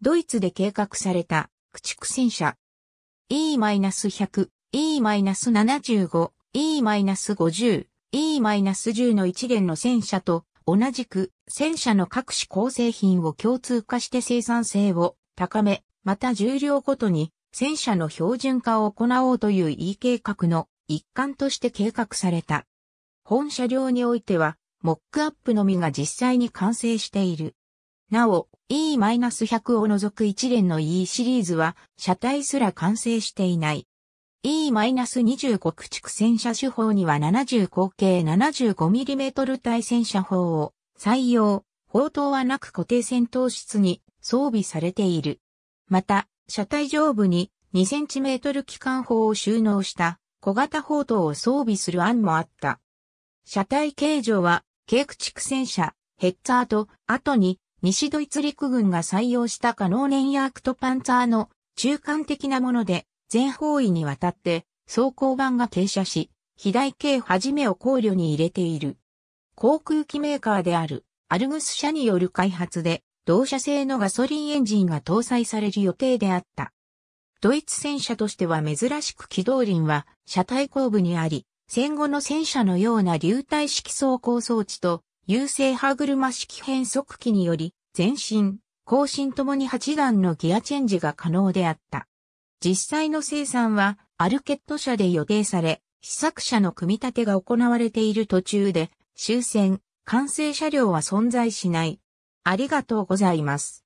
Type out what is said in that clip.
ドイツで計画された駆逐戦車 E-100、E-75、E-50、E-10 の一連の戦車と同じく戦車の各種構成品を共通化して生産性を高め、また重量ごとに戦車の標準化を行おうという E 計画の一環として計画された。本車両においては、モックアップのみが実際に完成している。なお、E-100 を除く一連の E シリーズは、車体すら完成していない。E-25 駆逐戦車手法には70口径 75mm 対戦車砲を採用、砲塔はなく固定戦闘室に装備されている。また、車体上部に 2cm 機関砲を収納した小型砲塔を装備する案もあった。車体形状は、軽駆逐戦車、ヘッツァーと後に西ドイツ陸軍が採用したカノーネンヤークトパンツァーの中間的なもので、全方位にわたって装甲板が傾斜し、肥大系はじめを考慮に入れている。航空機メーカーであるアルグス社による開発で、同社製のガソリンエンジンが搭載される予定であった。ドイツ戦車としては珍しく機動輪は車体後部にあり、戦後の戦車のような流体式走行装置と、優勢歯車式変速機により、前進、後進ともに8段のギアチェンジが可能であった。実際の生産はアルケット社で予定され、試作車の組み立てが行われている途中で、終戦、完成車両は存在しない。ありがとうございます。